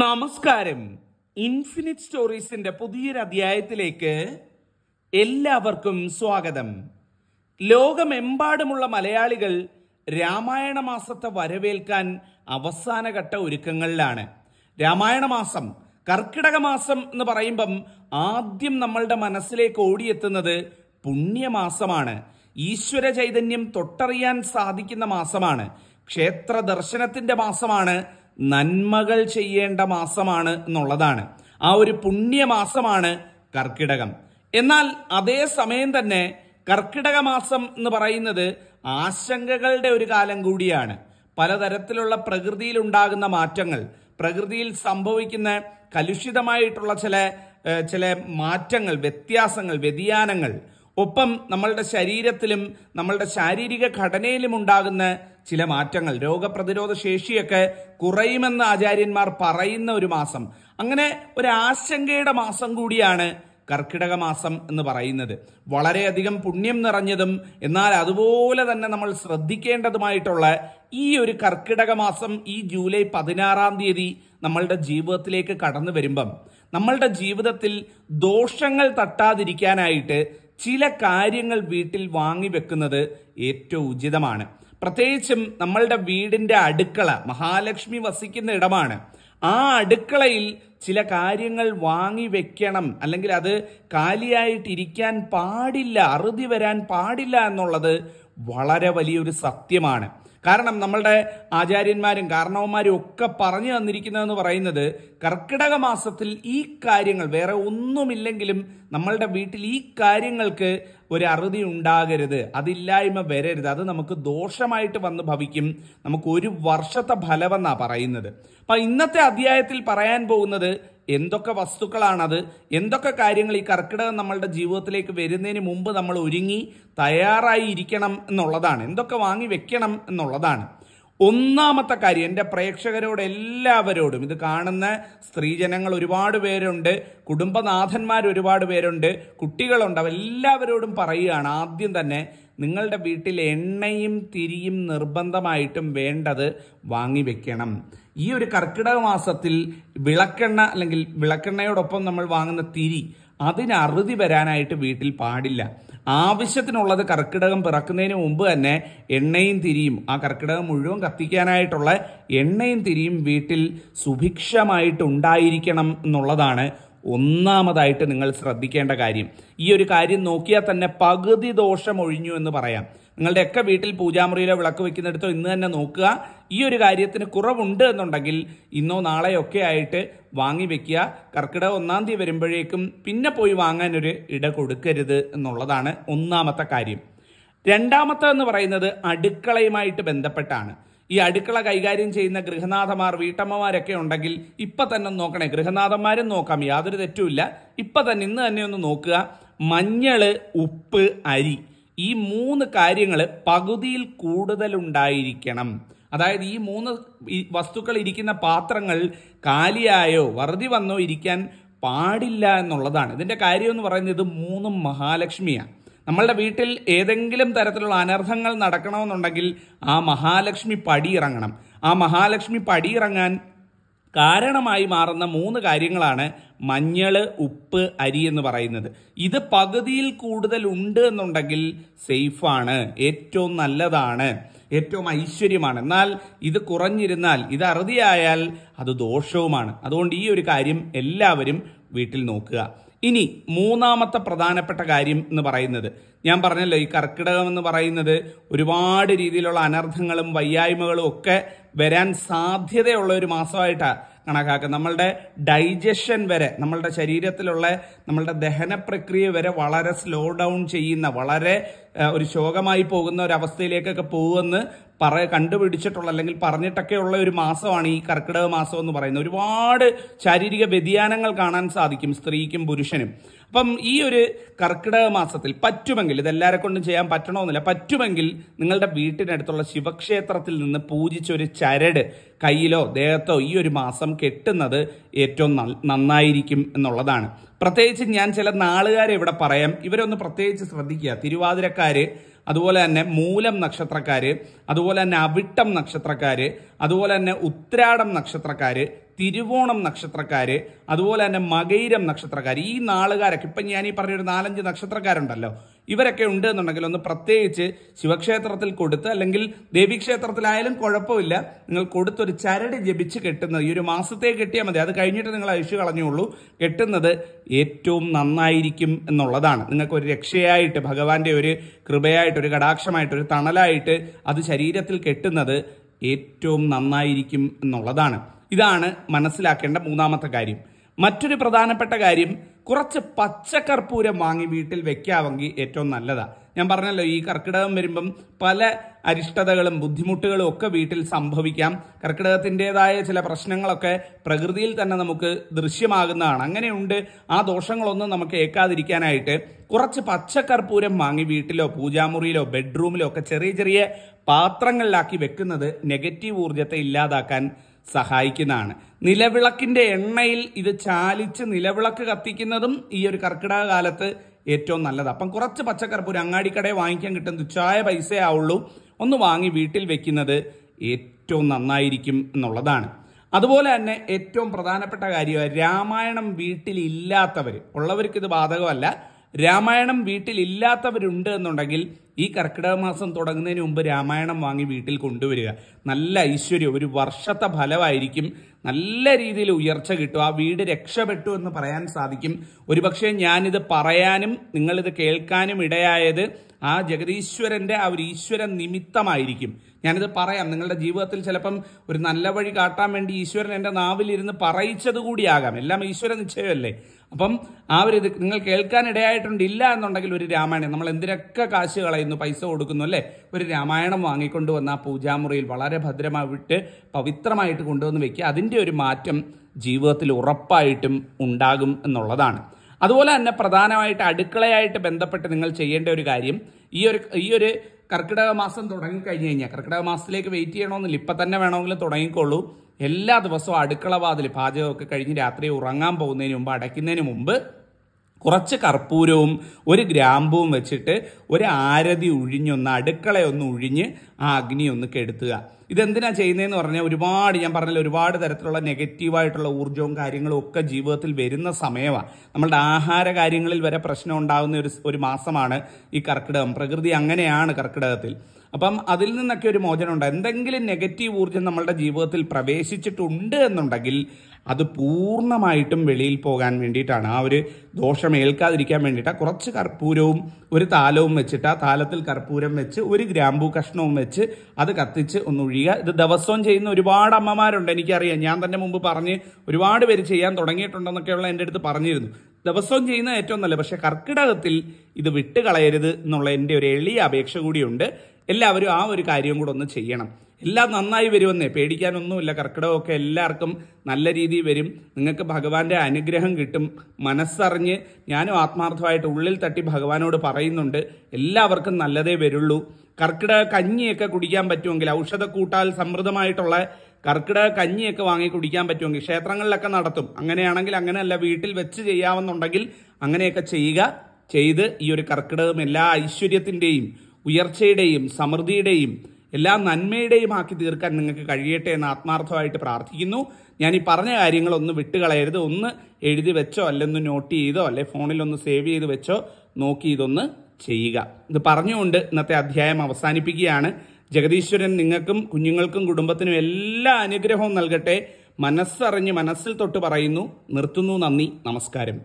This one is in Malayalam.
നമസ്കാരം ഇൻഫിനിറ്റ് സ്റ്റോറീസിന്റെ പുതിയൊരു അധ്യായത്തിലേക്ക് എല്ലാവർക്കും സ്വാഗതം ലോകമെമ്പാടുമുള്ള മലയാളികൾ രാമായണ മാസത്തെ വരവേൽക്കാൻ അവസാനഘട്ട ഒരുക്കങ്ങളിലാണ് രാമായണ മാസം കർക്കിടക മാസം എന്ന് പറയുമ്പം ആദ്യം നമ്മളുടെ മനസ്സിലേക്ക് ഓടിയെത്തുന്നത് പുണ്യമാസമാണ് ഈശ്വര ചൈതന്യം തൊട്ടറിയാൻ സാധിക്കുന്ന മാസമാണ് ക്ഷേത്ര ദർശനത്തിന്റെ മാസമാണ് നന്മകൾ ചെയ്യേണ്ട മാസമാണ് എന്നുള്ളതാണ് ആ ഒരു പുണ്യമാസമാണ് കർക്കിടകം എന്നാൽ അതേ സമയം തന്നെ കർക്കിടക മാസം എന്ന് പറയുന്നത് ആശങ്കകളുടെ ഒരു കാലം കൂടിയാണ് പലതരത്തിലുള്ള പ്രകൃതിയിൽ ഉണ്ടാകുന്ന മാറ്റങ്ങൾ പ്രകൃതിയിൽ സംഭവിക്കുന്ന കലുഷിതമായിട്ടുള്ള ചില ചില മാറ്റങ്ങൾ വ്യത്യാസങ്ങൾ വ്യതിയാനങ്ങൾ ഒപ്പം നമ്മളുടെ ശരീരത്തിലും നമ്മളുടെ ശാരീരിക ഘടനയിലും ഉണ്ടാകുന്ന ചില മാറ്റങ്ങൾ രോഗപ്രതിരോധ ശേഷിയൊക്കെ കുറയുമെന്ന് ആചാര്യന്മാർ പറയുന്ന ഒരു മാസം അങ്ങനെ ഒരു ആശങ്കയുടെ മാസം കൂടിയാണ് കർക്കിടക മാസം എന്ന് പറയുന്നത് വളരെയധികം പുണ്യം നിറഞ്ഞതും എന്നാൽ അതുപോലെ തന്നെ നമ്മൾ ശ്രദ്ധിക്കേണ്ടതുമായിട്ടുള്ള ഈ ഒരു കർക്കിടക മാസം ഈ ജൂലൈ പതിനാറാം തീയതി നമ്മളുടെ ജീവിതത്തിലേക്ക് കടന്നു വരുമ്പം നമ്മളുടെ ജീവിതത്തിൽ ദോഷങ്ങൾ തട്ടാതിരിക്കാനായിട്ട് ചില കാര്യങ്ങൾ വീട്ടിൽ വാങ്ങി വെക്കുന്നത് ഏറ്റവും ഉചിതമാണ് പ്രത്യേകിച്ചും നമ്മളുടെ വീടിന്റെ അടുക്കള മഹാലക്ഷ്മി വസിക്കുന്ന ഇടമാണ് ആ അടുക്കളയിൽ ചില കാര്യങ്ങൾ വാങ്ങി വെക്കണം അല്ലെങ്കിൽ അത് കാലിയായിട്ടിരിക്കാൻ പാടില്ല അറുതി വരാൻ പാടില്ല എന്നുള്ളത് വളരെ വലിയൊരു സത്യമാണ് കാരണം നമ്മളുടെ ആചാര്യന്മാരും കാരണവന്മാരും ഒക്കെ പറഞ്ഞു തന്നിരിക്കുന്നതെന്ന് പറയുന്നത് കർക്കിടക മാസത്തിൽ ഈ കാര്യങ്ങൾ വേറെ ഒന്നുമില്ലെങ്കിലും നമ്മളുടെ വീട്ടിൽ ഈ കാര്യങ്ങൾക്ക് ഒരു അറുതി ഉണ്ടാകരുത് അതില്ലായ്മ വരരുത് അത് നമുക്ക് ദോഷമായിട്ട് വന്ന് ഭവിക്കും നമുക്ക് ഒരു വർഷത്തെ ഫലമെന്നാ പറയുന്നത് അപ്പൊ ഇന്നത്തെ അധ്യായത്തിൽ പറയാൻ പോകുന്നത് എന്തൊക്കെ വസ്തുക്കളാണത് എന്തൊക്കെ കാര്യങ്ങൾ ഈ കർക്കിടകം നമ്മളുടെ ജീവിതത്തിലേക്ക് വരുന്നതിന് മുമ്പ് നമ്മൾ ഒരുങ്ങി തയ്യാറായി ഇരിക്കണം എന്നുള്ളതാണ് എന്തൊക്കെ വാങ്ങി വെക്കണം എന്നുള്ളതാണ് ഒന്നാമത്തെ കാര്യം എൻ്റെ പ്രേക്ഷകരോട് എല്ലാവരോടും ഇത് കാണുന്ന സ്ത്രീജനങ്ങൾ ഒരുപാട് പേരുണ്ട് കുടുംബനാഥന്മാർ ഒരുപാട് പേരുണ്ട് കുട്ടികളുണ്ട് എല്ലാവരോടും പറയുകയാണ് ആദ്യം തന്നെ നിങ്ങളുടെ വീട്ടിൽ എണ്ണയും തിരിയും നിർബന്ധമായിട്ടും വേണ്ടത് വാങ്ങി വെക്കണം ഈ ഒരു കർക്കിടക മാസത്തിൽ വിളക്കെണ്ണ അല്ലെങ്കിൽ വിളക്കെണ്ണയോടൊപ്പം നമ്മൾ വാങ്ങുന്ന തിരി അതിന് അറുതി വരാനായിട്ട് വീട്ടിൽ പാടില്ല ആവശ്യത്തിനുള്ളത് കർക്കിടകം പിറക്കുന്നതിന് മുമ്പ് തന്നെ എണ്ണയും തിരിയും ആ കർക്കിടകം മുഴുവൻ കത്തിക്കാനായിട്ടുള്ള എണ്ണയും തിരിയും വീട്ടിൽ സുഭിക്ഷമായിട്ട് ഉണ്ടായിരിക്കണം എന്നുള്ളതാണ് ഒന്നാമതായിട്ട് നിങ്ങൾ ശ്രദ്ധിക്കേണ്ട കാര്യം ഈ ഒരു കാര്യം നോക്കിയാൽ തന്നെ പകുതി ദോഷം ഒഴിഞ്ഞു എന്ന് പറയാം നിങ്ങളുടെയൊക്കെ വീട്ടിൽ പൂജാമുറിയിലോ വിളക്ക് വെക്കുന്നിടത്തോ ഇന്ന് തന്നെ നോക്കുക ഈ ഒരു കാര്യത്തിന് കുറവുണ്ട് എന്നുണ്ടെങ്കിൽ ഇന്നോ നാളെയോ ഒക്കെ ആയിട്ട് വാങ്ങി വെക്കുക കർക്കിടക ഒന്നാം തീയതി വരുമ്പോഴേക്കും പിന്നെ പോയി വാങ്ങാനൊരു ഇട കൊടുക്കരുത് എന്നുള്ളതാണ് ഒന്നാമത്തെ കാര്യം രണ്ടാമത്തെ എന്ന് പറയുന്നത് അടുക്കളയുമായിട്ട് ബന്ധപ്പെട്ടാണ് ഈ അടുക്കള കൈകാര്യം ചെയ്യുന്ന ഗൃഹനാഥന്മാർ വീട്ടമ്മമാരൊക്കെ ഉണ്ടെങ്കിൽ ഇപ്പം തന്നെ നോക്കണേ ഗൃഹനാഥന്മാരും നോക്കാം യാതൊരു തെറ്റുമില്ല ഇപ്പം തന്നെ ഇന്ന് തന്നെ ഒന്ന് നോക്കുക മഞ്ഞൾ ഉപ്പ് അരി ഈ മൂന്ന് കാര്യങ്ങൾ പകുതിയിൽ കൂടുതലുണ്ടായിരിക്കണം അതായത് ഈ മൂന്ന് വസ്തുക്കൾ ഇരിക്കുന്ന പാത്രങ്ങൾ കാലിയായോ വറുതി വന്നോ ഇരിക്കാൻ പാടില്ല എന്നുള്ളതാണ് ഇതിൻ്റെ കാര്യം എന്ന് പറയുന്നത് ഇത് മൂന്നും മഹാലക്ഷ്മിയാണ് നമ്മളുടെ വീട്ടിൽ ഏതെങ്കിലും തരത്തിലുള്ള അനർത്ഥങ്ങൾ നടക്കണമെന്നുണ്ടെങ്കിൽ ആ മഹാലക്ഷ്മി പടിയിറങ്ങണം ആ മഹാലക്ഷ്മി പടിയിറങ്ങാൻ കാരണമായി മാറുന്ന മൂന്ന് കാര്യങ്ങളാണ് മഞ്ഞൾ ഉപ്പ് അരി എന്ന് പറയുന്നത് ഇത് പകുതിയിൽ കൂടുതൽ ഉണ്ട് എന്നുണ്ടെങ്കിൽ സേഫാണ് ഏറ്റവും നല്ലതാണ് ഏറ്റവും ഐശ്വര്യമാണ് എന്നാൽ ഇത് കുറഞ്ഞിരുന്നാൽ ഇത് അറുതിയായാൽ അത് ദോഷവുമാണ് അതുകൊണ്ട് ഈ ഒരു കാര്യം എല്ലാവരും വീട്ടിൽ നോക്കുക ഇനി മൂന്നാമത്തെ പ്രധാനപ്പെട്ട കാര്യം എന്ന് പറയുന്നത് ഞാൻ പറഞ്ഞല്ലോ ഈ കർക്കിടകം എന്ന് പറയുന്നത് ഒരുപാട് രീതിയിലുള്ള അനർത്ഥങ്ങളും വയ്യായ്മകളും ഒക്കെ വരാൻ സാധ്യതയുള്ള ഒരു മാസമായിട്ടാണ് കണക്കാക്കുക നമ്മളുടെ ഡൈജഷൻ വരെ നമ്മളുടെ ശരീരത്തിലുള്ള നമ്മളുടെ ദഹന പ്രക്രിയ വരെ വളരെ സ്ലോ ഡൗൺ ചെയ്യുന്ന വളരെ ഒരു ശോകമായി പോകുന്ന ഒരവസ്ഥയിലേക്കൊക്കെ പോകുമെന്ന് പറ കണ്ടുപിടിച്ചിട്ടുള്ള അല്ലെങ്കിൽ പറഞ്ഞിട്ടൊക്കെയുള്ള ഒരു മാസമാണ് ഈ കർക്കിടക മാസം എന്ന് പറയുന്നത് ഒരുപാട് ശാരീരിക വ്യതിയാനങ്ങൾ കാണാൻ സാധിക്കും സ്ത്രീക്കും പുരുഷനും അപ്പം ഈ ഒരു കർക്കിടക മാസത്തിൽ പറ്റുമെങ്കിൽ ഇതെല്ലാരെ കൊണ്ടും ചെയ്യാൻ പറ്റണമെന്നില്ല പറ്റുമെങ്കിൽ നിങ്ങളുടെ വീട്ടിനടുത്തുള്ള ശിവക്ഷേത്രത്തിൽ നിന്ന് ഒരു ചരട് കയ്യിലോ ദേഹത്തോ ഈ ഒരു മാസം കെട്ടുന്നത് ഏറ്റവും നന്നായിരിക്കും എന്നുള്ളതാണ് പ്രത്യേകിച്ച് ഞാൻ ചില നാളുകാരെ ഇവിടെ പറയാം ഇവരൊന്ന് പ്രത്യേകിച്ച് ശ്രദ്ധിക്കുക തിരുവാതിരക്കാര് അതുപോലെ തന്നെ മൂലം നക്ഷത്രക്കാര് അതുപോലെ തന്നെ അവിട്ടം നക്ഷത്രക്കാര് അതുപോലെ തന്നെ ഉത്രാടം നക്ഷത്രക്കാര് തിരുവോണം നക്ഷത്രക്കാര് അതുപോലെ തന്നെ മകൈരം നക്ഷത്രക്കാർ ഈ നാളുകാരൊക്കെ ഇപ്പം ഞാൻ ഈ പറഞ്ഞൊരു നാലഞ്ച് നക്ഷത്രക്കാരുണ്ടല്ലോ ഇവരൊക്കെ ഉണ്ട് എന്നുണ്ടെങ്കിൽ ഒന്ന് പ്രത്യേകിച്ച് ശിവക്ഷേത്രത്തിൽ കൊടുത്ത് അല്ലെങ്കിൽ ദേവീക്ഷേത്രത്തിലായാലും കുഴപ്പമില്ല നിങ്ങൾ കൊടുത്തൊരു ചരട് ജപിച്ച് കെട്ടുന്നത് ഈ ഒരു മാസത്തെ കെട്ടിയാൽ മതി അത് കഴിഞ്ഞിട്ട് നിങ്ങൾ അഴിച്ചു കളഞ്ഞുള്ളൂ കെട്ടുന്നത് ഏറ്റവും നന്നായിരിക്കും എന്നുള്ളതാണ് നിങ്ങൾക്ക് ഒരു രക്ഷയായിട്ട് ഭഗവാന്റെ ഒരു കൃപയായിട്ട് ഒരു കടാക്ഷമായിട്ട് ഒരു തണലായിട്ട് അത് ശരീരത്തിൽ കെട്ടുന്നത് ഏറ്റവും നന്നായിരിക്കും എന്നുള്ളതാണ് ഇതാണ് മനസ്സിലാക്കേണ്ട മൂന്നാമത്തെ കാര്യം മറ്റൊരു പ്രധാനപ്പെട്ട കാര്യം കുറച്ച് പച്ചക്കർപ്പൂരം വാങ്ങി വീട്ടിൽ വെക്കാമെങ്കിൽ ഏറ്റവും നല്ലതാണ് ഞാൻ പറഞ്ഞല്ലോ ഈ കർക്കിടകം വരുമ്പം പല അരിഷ്ടതകളും ബുദ്ധിമുട്ടുകളും ഒക്കെ വീട്ടിൽ സംഭവിക്കാം കർക്കിടകത്തിൻ്റെതായ ചില പ്രശ്നങ്ങളൊക്കെ പ്രകൃതിയിൽ തന്നെ നമുക്ക് ദൃശ്യമാകുന്നതാണ് അങ്ങനെയുണ്ട് ആ ദോഷങ്ങളൊന്നും നമുക്ക് ഏക്കാതിരിക്കാനായിട്ട് കുറച്ച് പച്ചക്കർപ്പൂരം വാങ്ങി വീട്ടിലോ പൂജാമുറിയിലോ ബെഡ്റൂമിലോ ഒക്കെ ചെറിയ ചെറിയ പാത്രങ്ങളിലാക്കി വെക്കുന്നത് നെഗറ്റീവ് ഊർജത്തെ ഇല്ലാതാക്കാൻ സഹായിക്കുന്നതാണ് നിലവിളക്കിന്റെ എണ്ണയിൽ ഇത് ചാലിച്ച് നിലവിളക്ക് കത്തിക്കുന്നതും ഈ ഒരു കർക്കിടക കാലത്ത് ഏറ്റവും നല്ലത് അപ്പം കുറച്ച് പച്ചക്കർപ്പൂരം അങ്ങാടിക്കടയെ വാങ്ങിക്കാൻ കിട്ടും തുച്ഛായ പൈസയേ ആവുള്ളൂ ഒന്ന് വാങ്ങി വീട്ടിൽ വെക്കുന്നത് ഏറ്റവും നന്നായിരിക്കും എന്നുള്ളതാണ് അതുപോലെ തന്നെ ഏറ്റവും പ്രധാനപ്പെട്ട കാര്യമാണ് രാമായണം വീട്ടിൽ ഇല്ലാത്തവർ ഉള്ളവർക്ക് ഇത് ബാധകമല്ല രാമായണം വീട്ടിൽ ഇല്ലാത്തവരുണ്ട് എന്നുണ്ടെങ്കിൽ ഈ കർക്കിടക മാസം തുടങ്ങുന്നതിന് മുമ്പ് രാമായണം വാങ്ങി വീട്ടിൽ കൊണ്ടുവരിക നല്ല ഐശ്വര്യം ഒരു വർഷത്തെ ഫലമായിരിക്കും നല്ല രീതിയിൽ ഉയർച്ച കിട്ടും ആ വീട് രക്ഷപ്പെട്ടു എന്ന് പറയാൻ സാധിക്കും ഒരുപക്ഷെ ഞാനിത് പറയാനും നിങ്ങളിത് കേൾക്കാനും ഇടയായത് ആ ജഗതീശ്വരൻ്റെ ആ ഒരു ഈശ്വരൻ നിമിത്തമായിരിക്കും ഞാനിത് പറയാം നിങ്ങളുടെ ജീവിതത്തിൽ ചിലപ്പം ഒരു നല്ല വഴി കാട്ടാൻ വേണ്ടി ഈശ്വരൻ എൻ്റെ നാവിലിരുന്ന് പറയിച്ചത് കൂടിയാകാം എല്ലാം ഈശ്വര നിശ്ചയമല്ലേ അപ്പം ആ ഒരു ഇത് നിങ്ങൾ കേൾക്കാൻ ഇടയായിട്ടുണ്ട് ഇല്ല എന്നുണ്ടെങ്കിൽ ഒരു രാമായണം നമ്മൾ എന്തിനൊക്കെ കാശ് കളയുന്നു പൈസ കൊടുക്കുന്നു അല്ലേ ഒരു രാമായണം വാങ്ങിക്കൊണ്ട് വന്ന ആ പൂജാമുറിയിൽ വളരെ ഭദ്രമായിട്ട് പവിത്രമായിട്ട് കൊണ്ടുവന്ന് വെക്കുക അതിൻ്റെ ഒരു മാറ്റം ജീവിതത്തിൽ ഉറപ്പായിട്ടും ഉണ്ടാകും എന്നുള്ളതാണ് അതുപോലെ തന്നെ പ്രധാനമായിട്ട് അടുക്കളയായിട്ട് ബന്ധപ്പെട്ട് നിങ്ങൾ ചെയ്യേണ്ട ഒരു കാര്യം ഈ ഒരു ഈ ഒരു കർക്കിടക മാസം തുടങ്ങിക്കഴിഞ്ഞ് കഴിഞ്ഞാൽ കർക്കിടക മാസത്തിലേക്ക് വെയിറ്റ് ചെയ്യണമെന്നില്ല ഇപ്പം തന്നെ വേണമെങ്കിലും തുടങ്ങിക്കോളൂ എല്ലാ ദിവസവും അടുക്കള വാതിൽ പാചകമൊക്കെ കഴിഞ്ഞ് രാത്രി ഉറങ്ങാൻ പോകുന്നതിന് മുമ്പ് അടയ്ക്കുന്നതിന് മുമ്പ് കുറച്ച് കർപ്പൂരവും ഒരു ഗ്രാമ്പുവും വെച്ചിട്ട് ഒരു ആരതി ഉഴിഞ്ഞൊന്ന് അടുക്കളയൊന്ന് ഉഴിഞ്ഞ് ആ അഗ്നി ഒന്ന് കെടുത്തുക ഇതെന്തിനാണ് ചെയ്യുന്നതെന്ന് പറഞ്ഞാൽ ഒരുപാട് ഞാൻ പറഞ്ഞില്ല ഒരുപാട് തരത്തിലുള്ള നെഗറ്റീവായിട്ടുള്ള ഊർജ്ജവും കാര്യങ്ങളും ഒക്കെ ജീവിതത്തിൽ വരുന്ന സമയമാണ് നമ്മളുടെ ആഹാര കാര്യങ്ങളിൽ വരെ പ്രശ്നം ഉണ്ടാകുന്ന ഒരു ഒരു മാസമാണ് ഈ കർക്കിടകം പ്രകൃതി അങ്ങനെയാണ് കർക്കിടകത്തിൽ അപ്പം അതിൽ നിന്നൊക്കെ ഒരു മോചനം ഉണ്ട് എന്തെങ്കിലും നെഗറ്റീവ് ഊർജ്ജം നമ്മളുടെ ജീവിതത്തിൽ പ്രവേശിച്ചിട്ടുണ്ട് എന്നുണ്ടെങ്കിൽ അത് പൂർണ്ണമായിട്ടും വെളിയിൽ പോകാൻ വേണ്ടിയിട്ടാണ് ആ ഒരു ദോഷം ഏൽക്കാതിരിക്കാൻ വേണ്ടിയിട്ട് കുറച്ച് കർപ്പൂരവും ഒരു താലവും വെച്ചിട്ട് ആ താലത്തിൽ കർപ്പൂരം വെച്ച് ഒരു ഗ്രാമ്പൂ കഷ്ണവും വെച്ച് അത് കത്തിച്ച് ഒന്ന് ഒഴി ചെയ്യുക ഇത് ദിവസവും ചെയ്യുന്ന ഒരുപാട് അമ്മമാരുണ്ട് എനിക്കറിയാം ഞാൻ തന്നെ മുമ്പ് പറഞ്ഞ് ഒരുപാട് പേര് ചെയ്യാൻ തുടങ്ങിയിട്ടുണ്ടെന്നൊക്കെയുള്ള എൻ്റെ അടുത്ത് പറഞ്ഞിരുന്നു ദിവസവും ചെയ്യുന്ന ഏറ്റവും നല്ല പക്ഷെ കർക്കിടകത്തിൽ ഇത് വിട്ടുകളയരുത് എന്നുള്ള എൻ്റെ ഒരു എളിയ അപേക്ഷ കൂടിയുണ്ട് എല്ലാവരും ആ ഒരു കാര്യം കൂടെ ഒന്ന് ചെയ്യണം എല്ലാം നന്നായി വരുമെന്നേ പേടിക്കാനൊന്നുമില്ല കർക്കിടകമൊക്കെ എല്ലാവർക്കും നല്ല രീതിയിൽ വരും നിങ്ങൾക്ക് ഭഗവാന്റെ അനുഗ്രഹം കിട്ടും മനസ്സറിഞ്ഞ് ഞാനും ആത്മാർത്ഥമായിട്ട് ഉള്ളിൽ തട്ടി ഭഗവാനോട് പറയുന്നുണ്ട് എല്ലാവർക്കും നല്ലതേ വരുള്ളൂ കർക്കിടക കഞ്ഞിയൊക്കെ കുടിക്കാൻ പറ്റുമെങ്കിൽ കൂട്ടാൽ സമൃദ്ധമായിട്ടുള്ള കർക്കിടക കഞ്ഞിയൊക്കെ വാങ്ങി കുടിക്കാൻ പറ്റുമെങ്കിൽ ക്ഷേത്രങ്ങളിലൊക്കെ നടത്തും അങ്ങനെയാണെങ്കിൽ അങ്ങനെയല്ല വീട്ടിൽ വെച്ച് ചെയ്യാമെന്നുണ്ടെങ്കിൽ അങ്ങനെയൊക്കെ ചെയ്യുക ചെയ്ത് ഈ ഒരു കർക്കിടകം എല്ലാ ഐശ്വര്യത്തിൻ്റെയും ഉയർച്ചയുടെയും സമൃദ്ധിയുടെയും എല്ലാ നന്മയുടെയും ആക്കി തീർക്കാൻ നിങ്ങൾക്ക് കഴിയട്ടെ എന്ന് ആത്മാർത്ഥമായിട്ട് പ്രാർത്ഥിക്കുന്നു ഞാൻ ഈ പറഞ്ഞ കാര്യങ്ങളൊന്ന് വിട്ടുകളയരുത് ഒന്ന് എഴുതി വെച്ചോ അല്ലെന്ന് നോട്ട് ചെയ്തോ അല്ലെ ഫോണിലൊന്ന് സേവ് ചെയ്ത് വെച്ചോ നോക്കി ഇതൊന്ന് ചെയ്യുക ഇത് പറഞ്ഞുകൊണ്ട് ഇന്നത്തെ അധ്യായം അവസാനിപ്പിക്കുകയാണ് ജഗദീശ്വരൻ നിങ്ങൾക്കും കുഞ്ഞുങ്ങൾക്കും കുടുംബത്തിനും എല്ലാ അനുഗ്രഹവും നൽകട്ടെ മനസ്സറിഞ്ഞ് മനസ്സിൽ തൊട്ട് പറയുന്നു നിർത്തുന്നു നന്ദി നമസ്കാരം